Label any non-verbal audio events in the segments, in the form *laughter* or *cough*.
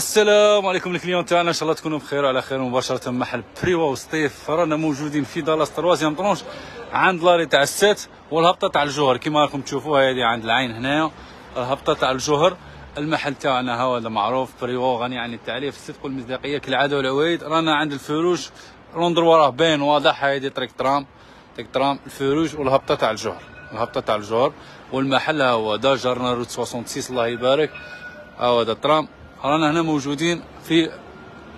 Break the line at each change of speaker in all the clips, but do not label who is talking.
السلام عليكم الكليون تاعنا ان شاء الله تكونوا بخير وعلى خير مباشره محل بريوا وسطيف رانا موجودين في دالاس تروازيام طرونش عند لاري تاع السات والهبطه تاع الجوهر كما راكم تشوفوها هذه عند العين هنا الهبطه تاع الجوهر المحل تاعنا هو معروف بريوا غني عن التعريف الصدق والمصداقيه كالعاده والعوايد رانا عند الفروج روندروا راه باين واضح هذه طريق ترام طريق ترام الفروج والهبطه تاع الجوهر الهبطه تاع الجوهر والمحل هو دا جارنا روت 66 الله يبارك هذا ترام رانا هنا موجودين في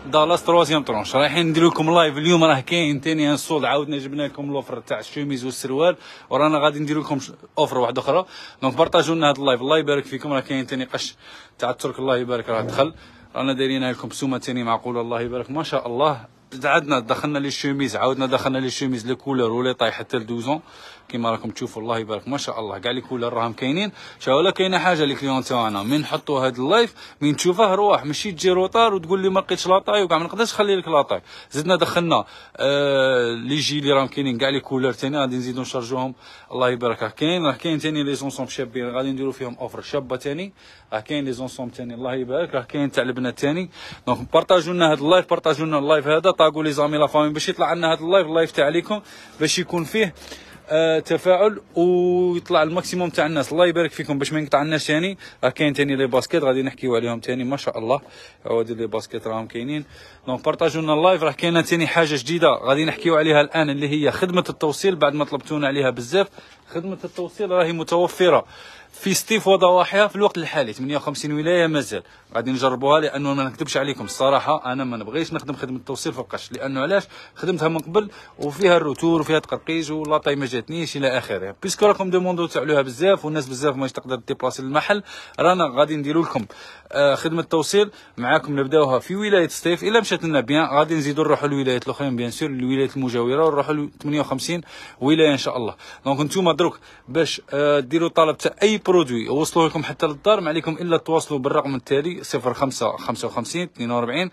دالاس تروازيام ترونش رايحين ندير لكم لايف اليوم راه كاين ثاني سولد عاودنا جبنا لكم الاوفر تاع الشوميز والسروال ورانا غادي ندير لكم اوفر واحده اخرى دونك بارطاجوا لنا هذا اللايف الله يبارك فيكم راه كاين ثاني قش تاع الترك الله يبارك راه دخل رانا دايرينها لكم بسومه ثاني معقوله الله يبارك ما شاء الله عندنا دخلنا لي شوميز عاودنا دخلنا لي شوميز لي كولور ولي طايح حتى ل 12 كيما راكم تشوفوا الله يبارك ما شاء الله كاع لي كولور راهم كاينين لا كاينه حاجه لي كليون تاعنا من نحطوا هذا اللايف من تشوفه رواح ماشي تجي روطار وتقول لي ما لقيتش لاطاي وكاع ما نقدرش نخلي لك لاطاي زدنا دخلنا آه لي جي لي راهم كاينين كاع لي كولور تاني غادي نزيدو نشارجوهم الله يبارك راه كاين راه كاين تاني لي زونسوم شابين غادي نديرو فيهم اوفر شابه تاني راه كاين لي زونسوم تاني الله يبارك راه كاين تاع البنات ثاني دونك بارطاجوا لنا اللايف بارطاجوا لنا اللايف هذا طاقوا لي زامي لا فامي باش يطلع لنا هذا اللايف اللايف تاع عليكم باش يكون فيه آه تفاعل ويطلع الماكسيموم تاع الناس الله يبارك فيكم باش ما الناس ثاني راه كاين ثاني لي باسكيت غادي نحكيو عليهم ثاني ما شاء الله عواد لي باسكيت راهم كاينين دونك بارطاجوا لنا اللايف راه كاينه ثاني حاجه جديده غادي نحكيو عليها الان اللي هي خدمه التوصيل بعد ما طلبتونا عليها بزاف خدمه التوصيل راهي متوفره في ستيف وضواحيها في الوقت الحالي 58 ولايه مازال غادي نجربوها لانه ما نكذبش عليكم الصراحه انا ما نبغيش نخدم خدمه التوصيل في القش لانه علاش خدمتها من قبل وفيها الروتور وفيها تقرقيج واللاطاي ما جاتنيش الى اخره بيسكو راكم ديموندو تعلوها بزاف والناس بزاف ماش تقدر ديبلاسي للمحل رانا غادي نديروا لكم آه خدمه التوصيل معاكم نبداوها في ولايه ستيف الا مشات لنا بيان غادي نزيدوا نروحوا للولايات الاخرين بيان سور الولايات المجاوره ونروحوا ل 58 ولايه ان شاء الله دونك نتوما دروك باش ديروا طلب تاع اي برودوي وصلوا لكم حتى للدار ما عليكم الا تواصلوا بالرقم التالي 0555 42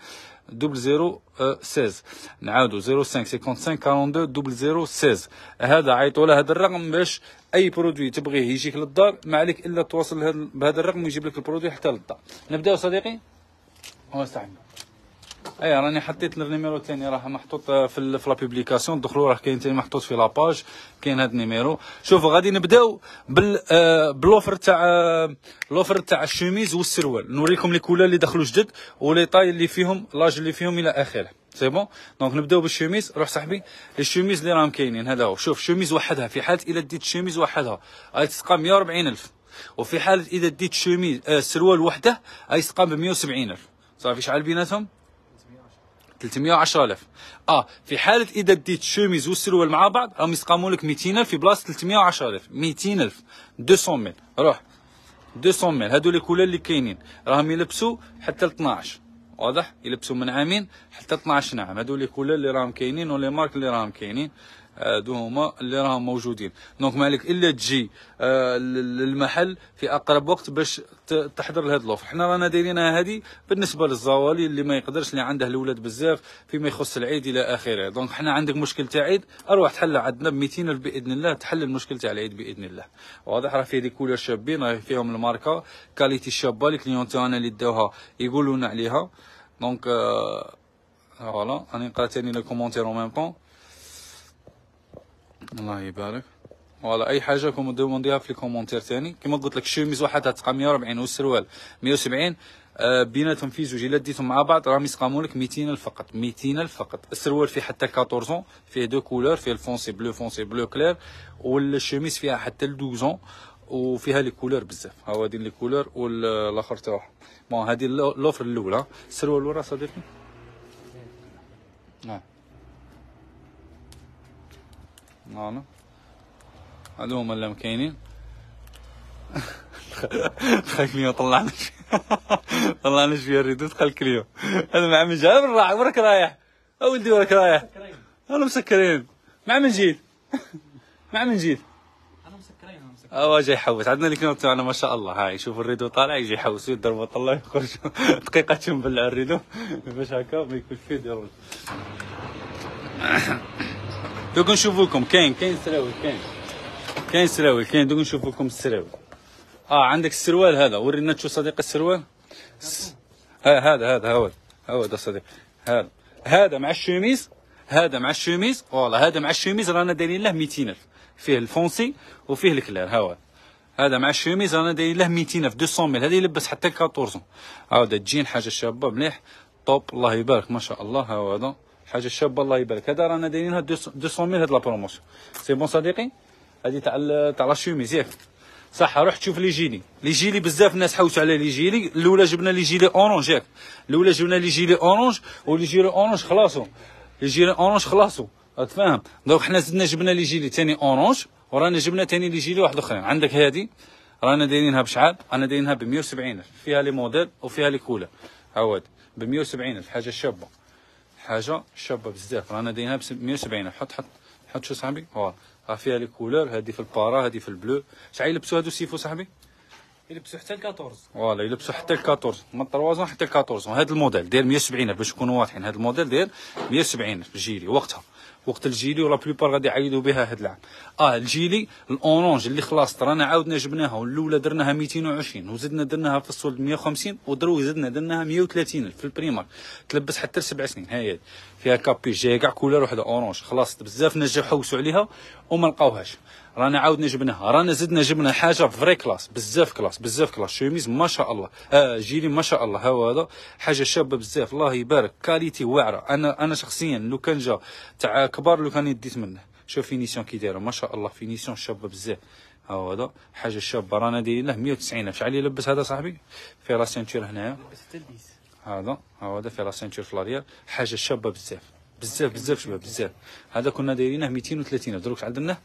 00 16 نعاودوا 0555 42 00 16 هذا عيطوا له هذا الرقم باش اي برودوي تبغيه يجيك للدار ما عليك الا تواصل بهذا الرقم ويجيب لك البرودوي حتى للدار نبداو صديقي ونستعمل اي راني حطيت النيميرو تاني راه محطوط في في لا دخلوا راه كاين تاني محطوط في لاباج كاين هذا النيميرو شوفوا غادي نبداو بال آه بلوفر تاع آه، لوفر تاع الشوميز والسروال نوريكم لي كولور اللي دخلوا جدد ولي طاي اللي فيهم لاج اللي فيهم الى اخره سي بون دونك نبداو بالشوميز روح صاحبي الشوميز اللي راهم كاينين هذا هو شوف شوميز وحدها في حاله الا ديت شوميز وحدها غتسقى 140000 وفي حاله اذا ديت الشوميز آه، سروال وحده غيسقى ب 170000 صافي شحال بيناتهم 310000 اه في حاله اذا ديت شوميز والسروال مع بعض راهم يسقاموا لك 200000 في بلاصه 310000 200000 200000 روح 200000 هادو لي كولا اللي كاينين راهم يلبسوا حتى 12 واضح يلبسوا من عامين حتى 12 نعم هادو لي كولا اللي راهم كاينين ولي مارك اللي راهم كاينين هادو هما اللي راهم موجودين دونك ما عليك الا تجي آه، للمحل في اقرب وقت باش تحضر لهاد لوفر حنا رانا دايرينها هادي بالنسبه للزوالي اللي ما يقدرش اللي عنده الاولاد بزاف فيما يخص العيد الى اخره دونك حنا عندك مشكل تاع عيد اروح تحل عندنا ب 200 الف باذن الله تحل المشكل تاع العيد باذن الله واضح راه فيه دي كولر شابين راه فيهم الماركه كاليتي شابه لي كليون تاعنا اللي داوها يقولون عليها دونك آه، فوالا آه راني نقرا تاني لي كومونتير اون ميم طون الله يبارك ولا اي حاجه كوم دومونديها في الكومونتير تاني كيما قلت لك الشوميز واحد تسقى 140 والسروال 170 آه بيناتهم في زوج الا ديتهم مع بعض راهم يسقاموا لك 200 الف فقط 200 الف فقط السروال فيه حتى 14 فيه دو كولور فيه الفونسي بلو فونسي بلو كلير والشوميز فيها حتى ل 12 وفيها لي كولور بزاف ها هو هادين لي كولور والاخر تاعها بون هذه لوفر الاولى السروال ورا صديقي إيه. نعم معنا نعم. هذا هم اللي مكاينين *laughs* خليني طلعنا طلعنا شويه الريدو خلك اليوم *laughs* هذا مع من جا من راح وراك رايح اولدي وراك رايح انا مسكرين مع من جيت *laughs* مع من جيت اوا مسكرين اه جاي يحوس عندنا اللي كانوا تاعنا ما شاء الله هاي شوف الريدو طالع يجي يحوس يضرب طلع يخرج دقيقه تنبلع الريدو باش هكا ما يكونش فيه ديرون دوك نشوفوكم كاين كاين سراوي كاين كاين سراوي كاين دوك نشوفوكم السراوي اه عندك السروال هذا ورينا تشوف صديق السروال س... ها هذا هذا هو هو هذا صديق هذا هذا مع الشوميز هذا مع الشوميز والله هذا مع الشوميز رانا دايرين له 200000 فيه الفونسي وفيه الكلار ها هو هذا مع الشوميز رانا دايرين له 200000 200000 هذا يلبس حتى 14 هاو تجين حاجه شابه مليح طوب الله يبارك ما شاء الله ها هو هذا حاجه شابه الله يبارك هذا رانا دايرينها ميل هاد لا بروموسيون سي بون صديقي هادي تاع تاع لا شوميز ياك صح روح تشوف لي جيلي لي جيلي بزاف الناس حوسوا على لي جيلي الاولى جبنا لي جيلي اورانج ياك الاولى جبنا لي جيلي اورانج ولي جيلي اورانج خلاصو لي جيلي اورانج خلاصو راك فاهم دونك حنا زدنا جبنا لي جيلي ثاني اورانج ورانا جبنا ثاني لي جيلي واحد اخرين عندك هادي رانا دايرينها بشعاب رانا دايرينها ب 170 فيها لي موديل وفيها لي كولا عواد ب 170 حاجه شابه حاجه شابه بزاف رانا دايرينها ب 170 حط حط حط شو صاحبي هو راه فيها لي كولور هذه في البارا هذه في البلو شحال يلبسوا هادو سيفو صاحبي يلبسوا حتى ال 14 فوالا يلبسوا حتى ال 14 من 3 حتى ال 14 هذا الموديل داير 170 باش نكونوا واضحين هذا الموديل داير 170 في الجيلي وقتها وقت الجيلي ولا بلوبار غادي يعيدوا بها هاد العام اه الجيلي الاورانج اللي خلاص رانا عاودنا جبناها والاولى درناها 220 وزدنا درناها في السولد 150 ودرو زدنا درناها 130 الف في البريمار تلبس حتى لسبع سنين هاي فيها كابي جايه كاع كولر وحده اورانج خلاص بزاف نجحوا حوسوا عليها وما لقاوهاش رانا عاودنا جبناها رانا زدنا جبنا حاجه فري كلاس بزاف كلاس بزاف كلاس شوميز ما شاء الله آه جيلي ما شاء الله هو هذا حاجه شابه بزاف الله يبارك كاليتي واعره انا انا شخصيا لو كان جا تاع كبار لو كان يديت منه شوف فينيسيون كي دايره ما شاء الله فينيسيون شابه بزاف ها هو هذا حاجه شابه رانا دايرين له 190 شحال يلبس هذا صاحبي في لا سانتور هنايا هذا ها هو هذا في لا سانتور في لاريال حاجه شابه بزاف بزاف بزاف شباب بزاف هذا كنا دايرينه 230 درك عدلناه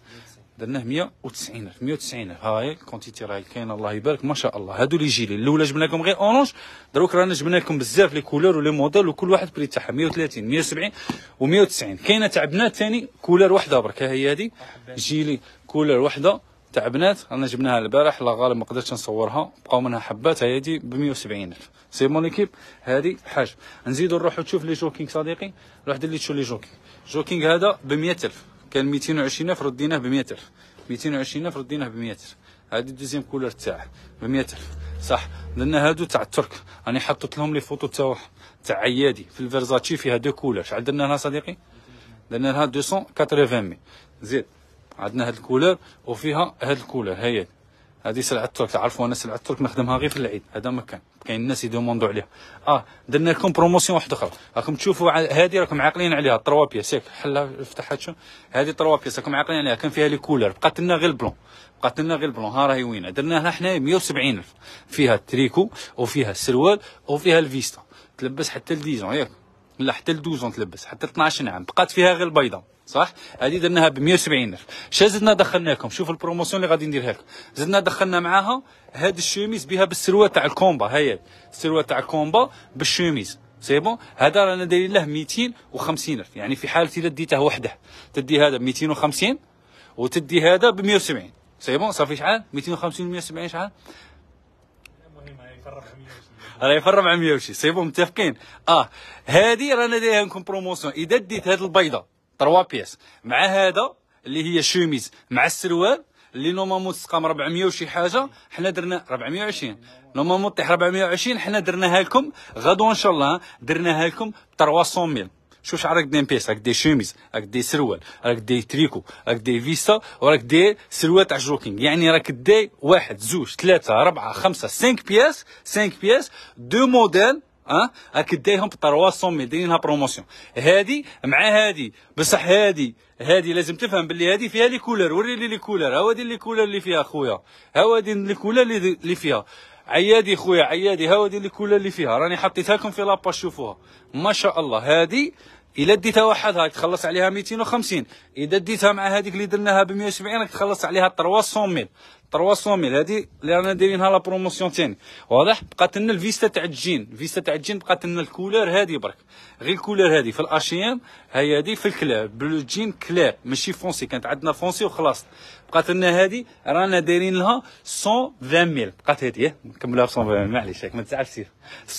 درناه 190 الف 190 الف هاي الكونتيتي راهي كاينه الله يبارك ما شاء الله هادو لي جيلي الاولى جبنا لكم غير اورونج دروك رانا جبنا لكم بزاف لي كولور ولي موديل وكل واحد بري تاعها 130 170 و190 كاينه تاع بنات ثاني كولور وحده برك ها هي هادي جيلي كولور وحده تاع بنات رانا جبناها البارح لا غالب ما قدرتش نصورها بقاو منها حبات هادي ب 170 الف سي مون ليكيب هادي حاجه نزيدو نروحو تشوف لي جوكينغ صديقي روح دير لي تشوف لي جوكينغ جوكينغ هذا ب 100 الف كان 220 الف رديناه ب 100000 220 الف رديناه بميتر هادي الدوزيام كولر تاعه بميتر صح درنا هادو تاع الترك راني حطيت لهم لي فوتو تاعو تاع عيادي في الفيرزاتشي فيها دو كولر شحال درنا لها صديقي درنا لها 280 زيد عندنا هاد الكولر وفيها هاد الكولر هي هذه سلعه الترك تعرفوا انا سلعه الترك نخدمها غير في العيد هذا مكان كاين الناس يدوموندو عليها اه درنا لكم بروموسيون واحده اخرى راكم تشوفوا هذه راكم عاقلين عليها 3 بياس ياك حلها افتحها شو هذه 3 بياس راكم عاقلين عليها كان فيها لي كولر بقات لنا غير البلون بقات لنا غير البلون ها راهي وينه درناها حنايا 170 الف فيها التريكو وفيها السروال وفيها الفيستا تلبس حتى لديزون ياك لا حتى ل 12 تلبس حتى 12 عام بقات فيها غير البيضه صح هذه درناها ب 170 الف شا زدنا دخلنا لكم شوف البروموسيون اللي غادي نديرها لكم زدنا دخلنا معاها هاد الشوميز بها بالسروال تاع الكومبا هي السروال تاع الكومبا بالشوميز سي بون هذا رانا دايرين له 250 الف يعني في حاله الا ديته وحده تدي هذا ب 250 وتدي هذا ب 170 سي بون صافي شحال 250 و 170 شحال المهم يفرق 120 راه في 400 وشي سيبو متفقين اه هادي رانا دايرها لكم بروموسيون اذا ديت هاد البيضه 3 بياس مع هذا اللي هي شوميز مع السروال اللي نورمالمون تسقام 400 وشي حاجه حنا درنا 420 نورمالمون طيح 420 حنا درناها لكم غدوه ان شاء الله درناها لكم 300 ميل شوف شحال راك بيس راك دي شوميز راك دي سروال راك دي تريكو راك دي فيستا وراك دي سروال تاع جوكينغ يعني راك دي واحد زوج ثلاثة أربعة خمسة سانك بياس سانك بياس دو موديل اه راك دايهم ب 300 مي دايرينها بروموسيون هادي مع هادي بصح هادي هادي لازم تفهم باللي هادي فيها لي كولر وري لي لي كولر ها هادي لي كولر اللي فيها خويا ها هادي لي كولر اللي فيها عيادي خويا عيادي ها هادي لي كولر اللي فيها راني حطيتها لكم في لاباج شوفوها ما شاء الله هادي الا ديتها واحد راك تخلص عليها 250 اذا ديتها مع هذيك اللي درناها ب 170 راك تخلص عليها 300 ميل 300 ميل هذه اللي رانا دايرينها لا بروموسيون ثاني واضح بقات لنا الفيستا تاع الجين الفيستا تاع الجين بقات لنا الكولور هذه برك غير الكولور هذه في الاشيان هي هذه في بلو جين كلاب ماشي فونسي كانت عندنا فونسي وخلاص بقات لنا هذه رانا دايرين لها 120 ميل بقات هذه نكملها ب 120 معليش ما تزعلش سير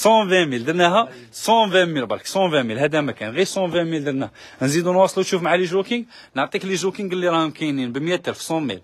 120 ميل درناها 120 ميل برك 120 ميل هذا ما كان غير 120 ميل درناه نزيدو نواصلو نشوف مع لي جوكينغ نعطيك لي جوكينغ اللي راهم كاينين ب 100000 100 ميل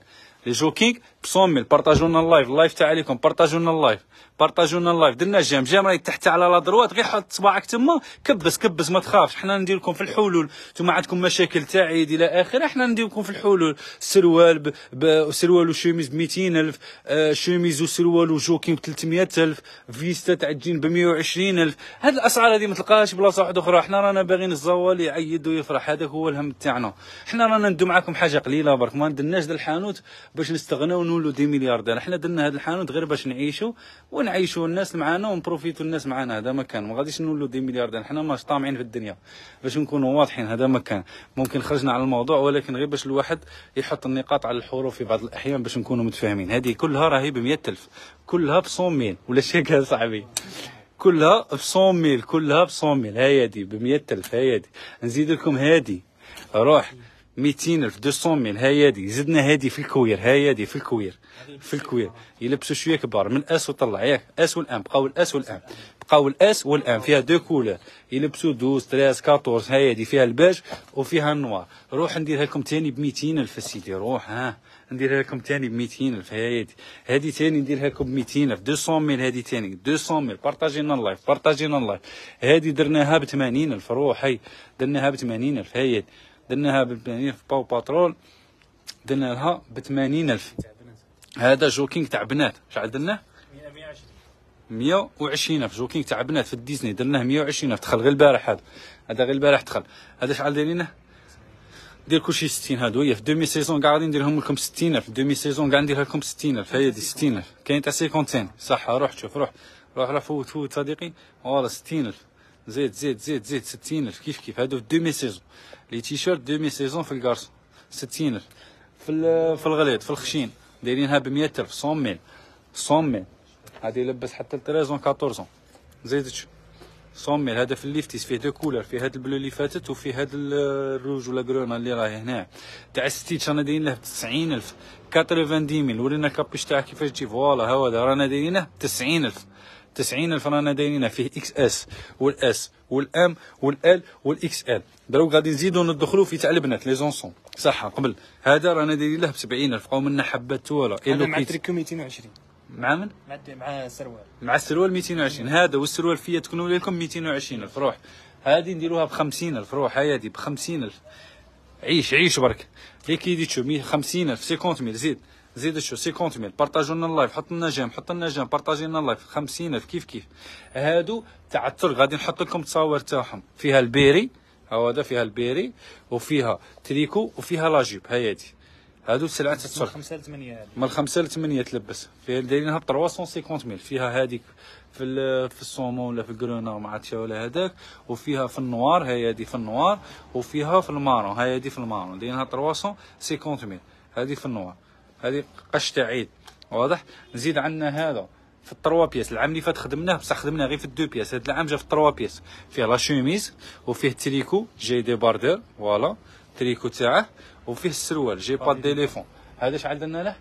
لي جوكينغ بصومي بارطاجيو لنا اللايف اللايف تاع عليكم بارطاجيو لنا اللايف بارطاجيو لنا اللايف درنا جام جام راهي تحت على لا دروات غير حط صباعك تما كبس كبس ما تخافش حنا ندير لكم في الحلول نتوما عندكم مشاكل عيد الى اخره حنا ندير لكم في الحلول سروال ب... ب... سروال وشيميز ب 200000 الف آه، شيميز وسروال وجوكين ب 300000 فيستا تاع الجين ب 120000 هاد الاسعار هذه ما تلقاهاش بلاصه واحده اخرى حنا رانا باغيين الزوال يعيد ويفرح هذاك هو الهم تاعنا حنا رانا ندو معاكم حاجه قليله برك ما ندناش الحانوت باش نستغناو نولو دي ملياردير حنا درنا هذا الحانوت غير باش نعيشوا ونعيشوا الناس معانا ونبروفيتو الناس معانا هذا ما كان ما غاديش نولو دي ملياردير حنا ماش طامعين في الدنيا باش نكونوا واضحين هذا ما كان ممكن خرجنا على الموضوع ولكن غير باش الواحد يحط النقاط على الحروف في بعض الاحيان باش نكونوا متفاهمين هذه كلها راهي ب 100000 كلها ب ولا شيك صاحبي كلها ب 100 ميل كلها ب 100 ميل هيا ب 100000 هيا نزيد لكم هادي روح الف 200000 200000 هيادي زدنا هادي في الكوير هيادي في الكوير في الكوير يلبسوا شويه كبار من اس وطلع ياك اس والام بقاو الاس والام بقاو الاس والام فيها دو كولور يلبسوا 12 13 14 هيادي فيها الباج وفيها النوار روح نديرها لكم ثاني ب 200 الف سيدي روح ها نديرها لكم ثاني ب 200 200000 هادي هادي ثاني نديرها لكم ب 200 ميل هادي ثاني 200 ميل بارطاجينا اللايف بارطاجينا اللايف هادي درناها ب 80000 روح هي درناها ب 80000 هادي درناها بالبنانير في باو باترول درنا لها ب 80000 هذا جوكينغ تاع بنات شحال درنا 120 في جوكينغ تاع بنات في ديزني درناه 120 دخل غير البارح هذا هذا غير البارح دخل هذا شحال دايرين دير كلشي 60 هادو هي في دومي سيزون كاع غادي نديرهم لكم 60 في دومي سيزون كاع نديرها لكم 60 الف هي دي 60 كاين تاع 50 صح روح شوف روح روح روح فوت فوت صديقي فوالا 60 الف زيد زيد زيد زيد الف كيف كيف هادو في دومي سيزون لي تيشيرت دومي سيزون في الكارسون الف في في الغليظ في الخشين دايرينها ب 100 100000 100000 100000 هادي لبس حتى ل 13 14 زيد 100000 هذا في الليفتيس فيه دو كولور فيه هاد البلو اللي فاتت وفيه هاد الروج ولا كرونا اللي راهي هنا تاع ستيتش رانا دايرينه ب 90000 90000 ورينا الكابيش تاعك كيفاش تجي فوالا هو هذا رانا دايرينه ب 90000 90 الف رانا دايرين فيه اكس اس والاس والام والال والاكس ال دروك غادي نزيدو ندخلو في تاع البنات لي زونسون صح قبل هذا رانا دايرين له ب 70 الف قومنا حبه تولا هذا مع تريكو 220 مع من؟ مع مع السروال مع السروال 220 هذا والسروال فيا تكونوا لكم 220 الف روح هذه نديروها ب 50 الف روح هادي ب 50 الف عيش عيش برك لي كيديتشو 50 الف 50 زيد زيد شو سي ميل بارطاجوا لنا اللايف حط لنا جيم حط لنا جيم بارطاجي لنا اللايف 50 الف كيف كيف هادو تاع الترك غادي نحط لكم تصاور تاعهم فيها البيري ها هو هذا فيها البيري وفيها تريكو وفيها لاجيب هيادي هادو سلعة تاع الترك من 5 ل 8 من 5 ل 8 تلبس فيها دايرينها ب 350 ميل فيها هذيك في في الصومون ولا في الكرونا ما عرفتش ولا هذاك وفيها في النوار هيادي في النوار وفيها في المارون هيادي في المارون دايرينها 350 ميل هذه في النوار هذه قشتعيد واضح نزيد عندنا هذا في التروا بياس العام اللي فات خدمناه بصح خدمناه غير في الدو بياس هذا العام جا في التروا بياس فيه لا شوميز وفيه تريكو جاي ديباردير فوالا تريكو تاعه وفيه السروال جي با ديليفون هذا شحال درنا له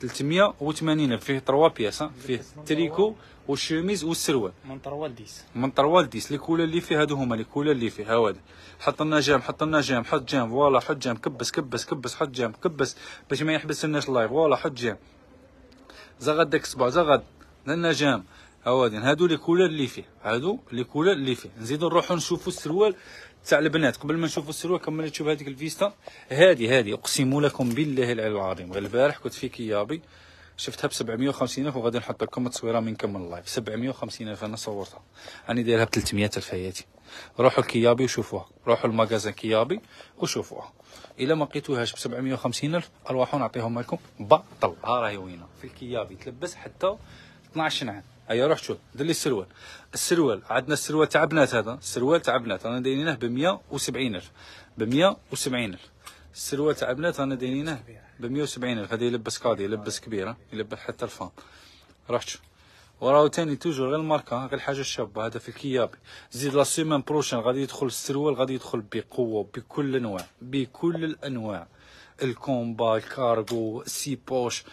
380 فيه 3 بياس فيه التريكو والشوميز والسروال من 3 ديس من 3 ديس لي كولا اللي فيه هادو هما لي كولا اللي فيه هاو هذا حط لنا جام حط لنا جام حط جام فوالا حط جام كبس كبس كبس حط جام كبس باش ما يحبس لناش اللايف فوالا حط جام زغد داك الصبع زغد لنا جام هاو هادو لي كولا اللي فيه هادو لي كولا اللي فيه نزيدو نروحو نشوفو السروال تاع البنات قبل ما نشوفوا السروال كملت تشوف هذيك الفيستا هذه هذه اقسم لكم بالله العلي العظيم غير البارح كنت في كيابي شفتها ب 750 الف وغادي نحط لكم تصويره من كمل اللايف 750 الف انا صورتها راني دايرها ب 300 الف حياتي روحوا لكيابي وشوفوها روحوا المغازه كيابي وشوفوها الا ما لقيتوهاش ب 750 الف ارواحوا نعطيهم لكم بطل ها راهي وينه في الكيابي تلبس حتى 12 عام ايا أيوة، روح شوف دير لي السروال السروال عندنا السروال تاع بنات هذا السروال تاع بنات رانا دايرينه ب 170000 ب 170000 السروال تاع بنات رانا دايرينه ب 170000 هذا يلبس كادي يلبس كبيره يلبس حتى الفان روح شوف وراو تاني توجور غير الماركه غير الحاجه الشابه هذا في الكيابي زيد لا سيمان بروشين غادي يدخل السروال غادي يدخل بقوه بكل الانواع بكل الانواع الكومبا الكارغو سي بوش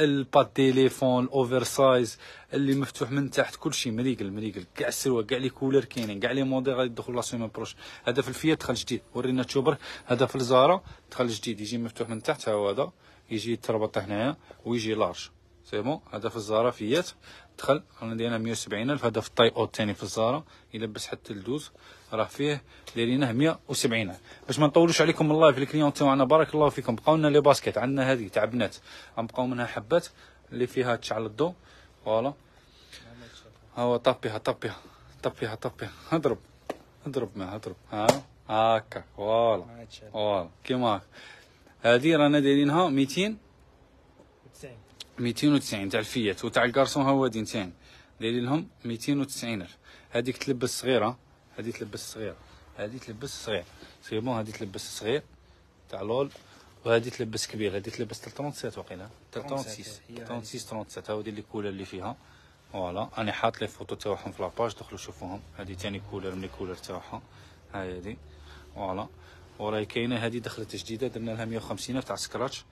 الباد تيليفون الاوفر سايز اللي مفتوح من تحت كلشي مريقل مريقل كاع السروال كاع لي كولر كاينين كاع لي موديل غادي يدخل لا بروش هذا في الفيات دخل جديد ورينا تشوبر هذا في الزارا دخل جديد يجي مفتوح من تحت ها هو هذا يجي يتربط هنايا ويجي لارج سي بون هذا في الزارا فيات دخل رانا دايرينها 170 الف هذا في الطاي او الثاني في الزهره يلبس حتى الدوز راه فيه دايرينه 170 باش ما نطولوش عليكم الله في الكليون تاعنا بارك الله فيكم بقاو لنا لي باسكيت عندنا هذه تاع بنات غنبقاو منها حبات اللي فيها تشعل الضو فوالا ها هو طبيها طبيها طبيها طبيها اضرب اضرب معها اضرب ها هاكا فوالا فوالا كيما هذه رانا دايرينها 200 ميتين وتسعين تاع الفيات وتاع الكارسون هو دينتين دايرين لهم ميتين وتسعين الف هذيك تلبس صغيره هذه تلبس صغيره هذه تلبس صغير سي بون هذه تلبس صغير تاع لول وهذه تلبس كبير هذه تلبس 37 وقيلا 36 36 37 هذه لي كولر اللي فيها فوالا انا حاط لي فوتو تاعهم في لاباج دخلوا شوفوهم هذه ثاني كولر من الكولر تاعها هاي هذه فوالا وراي كاينه هذه دخلت جديده درنا لها 150 تاع سكراتش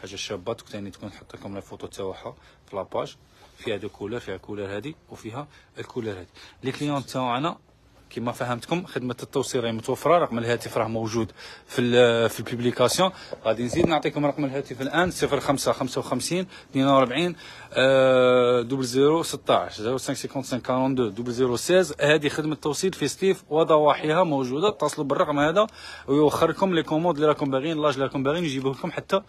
حاجه شابه ثاني تكون حط لكم لا فوتو تاعها في لاباج فيها دو كولور فيها كولور هذه وفيها الكولور هذه لي كليون تاعنا كما فهمتكم خدمه التوصيل راهي متوفره رقم الهاتف راه موجود في في البوبليكاسيون غادي نزيد نعطيكم رقم الهاتف الان 05 55 42 00 16 0555 42 16 هذه خدمه توصيل فيستيف وضواحيها موجوده اتصلوا بالرقم هذا ويوخركم لي كوموند اللي راكم باغيين لاج اللي راكم باغيين يجيبوه لكم حتى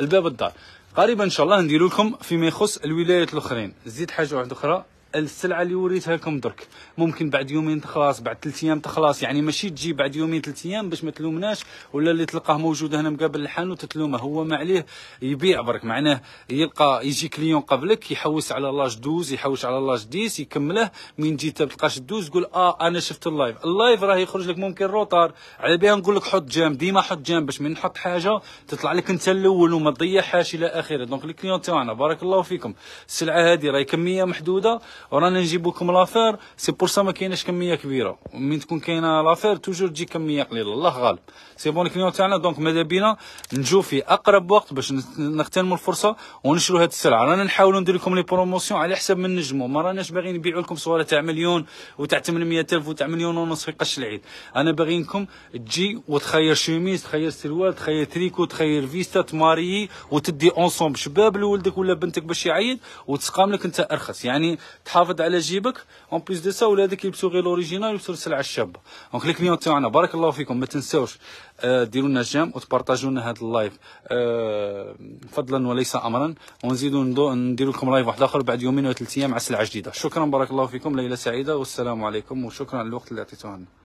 الباب الدار قريبا ان شاء الله ندير لكم فيما يخص الولايات الاخرين زيد حاجه واحده اخرى السلعه اللي وريتها لكم درك ممكن بعد يومين تخلص بعد ثلاث ايام تخلص يعني ماشي تجي بعد يومين ثلاث ايام باش ما تلومناش ولا اللي تلقاه موجود هنا مقابل الحانوت تتلومه هو ما عليه يبيع برك معناه يلقى يجي كليون قبلك يحوس على لاج 12 يحوس على لاج 10 يكمله من جيت انت ما تلقاش الدوز تقول اه انا شفت اللايف اللايف راه يخرج لك ممكن روتار على بها نقول لك حط جام ديما حط جام باش من نحط حاجه تطلع لك انت الاول وما تضيعهاش الى اخره دونك الكليون تاعنا بارك الله فيكم السلعه هذه راهي كميه محدوده ورانا نجيب لكم لافير سي بور سا ما كايناش كميه كبيره من تكون كاينه لافير توجور تجي كميه قليله الله غالب سي بون الكليون تاعنا دونك ماذا بينا نجو في اقرب وقت باش نغتنموا الفرصه ونشرو هذه السلعه رانا نحاولوا ندير لكم لي بروموسيون على حسب ما نجموا ما راناش باغيين نبيعوا لكم صوره تاع مليون وتاع 800000 وتاع مليون ونص في قش العيد انا باغيينكم تجي وتخير شوميز تخير سروال تخير تريكو تخير فيستا تماريي وتدي اونسومب شباب لولدك ولا بنتك باش يعيد وتسقام لك انت ارخص يعني تحافظ على جيبك اون بليس دو سا ولادك يلبسوا غير لوريجينال يلبسوا السلعه الشابه دونك لي كليون تاعنا بارك الله فيكم ما تنساوش آه، ديروا لنا جيم وتبارطاجوا لنا هذا اللايف آه، فضلا وليس امرا ونزيدوا نديروا لكم لايف واحد اخر بعد يومين ولا ثلاث ايام على سلعه جديده شكرا بارك الله فيكم ليله سعيده والسلام عليكم وشكرا على الوقت اللي عطيتوه لنا